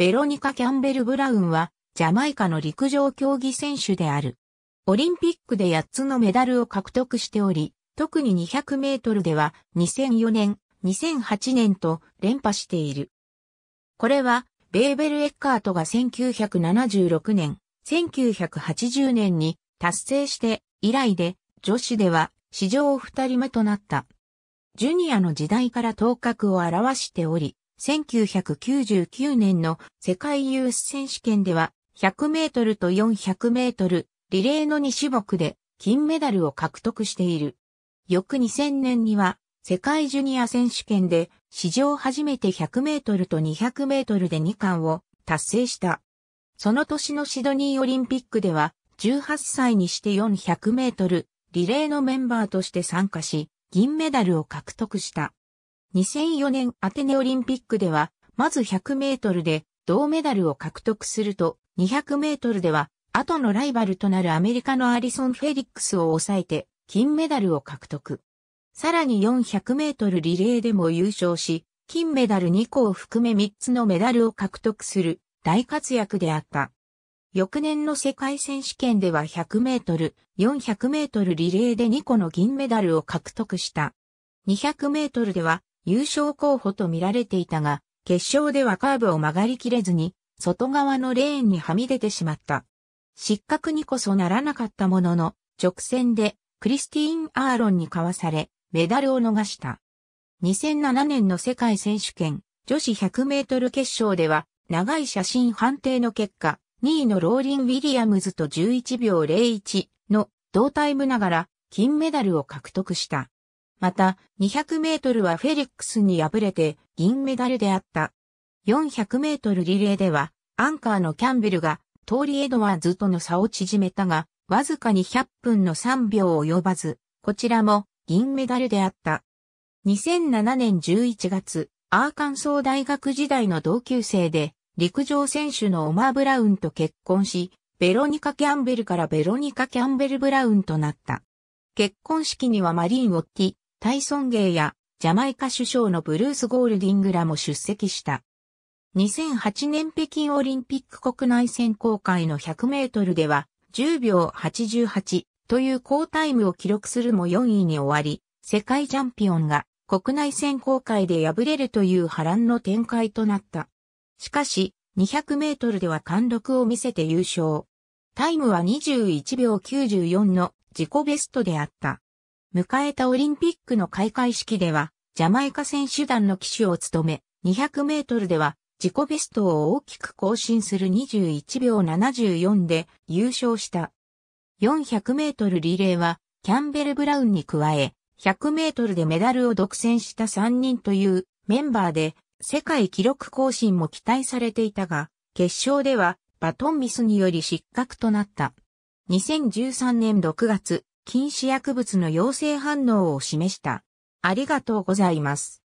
ベロニカ・キャンベル・ブラウンは、ジャマイカの陸上競技選手である。オリンピックで8つのメダルを獲得しており、特に200メートルでは2004年、2008年と連覇している。これは、ベーベル・エッカートが1976年、1980年に達成して以来で、女子では史上2人目となった。ジュニアの時代から頭角を表しており、1999年の世界ユース選手権では100メートルと400メートルリレーの2種目で金メダルを獲得している。翌2000年には世界ジュニア選手権で史上初めて100メートルと200メートルで2冠を達成した。その年のシドニーオリンピックでは18歳にして400メートルリレーのメンバーとして参加し銀メダルを獲得した。2004年アテネオリンピックでは、まず100メートルで銅メダルを獲得すると、200メートルでは、後のライバルとなるアメリカのアリソン・フェリックスを抑えて、金メダルを獲得。さらに400メートルリレーでも優勝し、金メダル2個を含め3つのメダルを獲得する大活躍であった。翌年の世界選手権では100メートル、400メートルリレーで2個の銀メダルを獲得した。200メートルでは優勝候補と見られていたが、決勝ではカーブを曲がりきれずに、外側のレーンにはみ出てしまった。失格にこそならなかったものの、直線でクリスティーン・アーロンにかわされ、メダルを逃した。2007年の世界選手権女子100メートル決勝では、長い写真判定の結果、2位のローリン・ウィリアムズと11秒01の同タイムながら金メダルを獲得した。また、200メートルはフェリックスに敗れて銀メダルであった。400メートルリレーでは、アンカーのキャンベルが、トーリー・エドワーズとの差を縮めたが、わずかに100分の3秒及ばず、こちらも銀メダルであった。2007年11月、アーカンソー大学時代の同級生で、陸上選手のオマー・ブラウンと結婚し、ベロニカ・キャンベルからベロニカ・キャンベル・ブラウンとなった。結婚式にはマリン・オッティ、タイソンゲイやジャマイカ首相のブルース・ゴールディングらも出席した。2008年北京オリンピック国内選考会の100メートルでは10秒88という好タイムを記録するも4位に終わり、世界チャンピオンが国内選考会で敗れるという波乱の展開となった。しかし、200メートルでは貫禄を見せて優勝。タイムは21秒94の自己ベストであった。迎えたオリンピックの開会式では、ジャマイカ選手団の騎手を務め、200メートルでは自己ベストを大きく更新する21秒74で優勝した。400メートルリレーは、キャンベル・ブラウンに加え、100メートルでメダルを独占した3人というメンバーで、世界記録更新も期待されていたが、決勝ではバトンミスにより失格となった。2013年6月、禁止薬物の陽性反応を示した。ありがとうございます。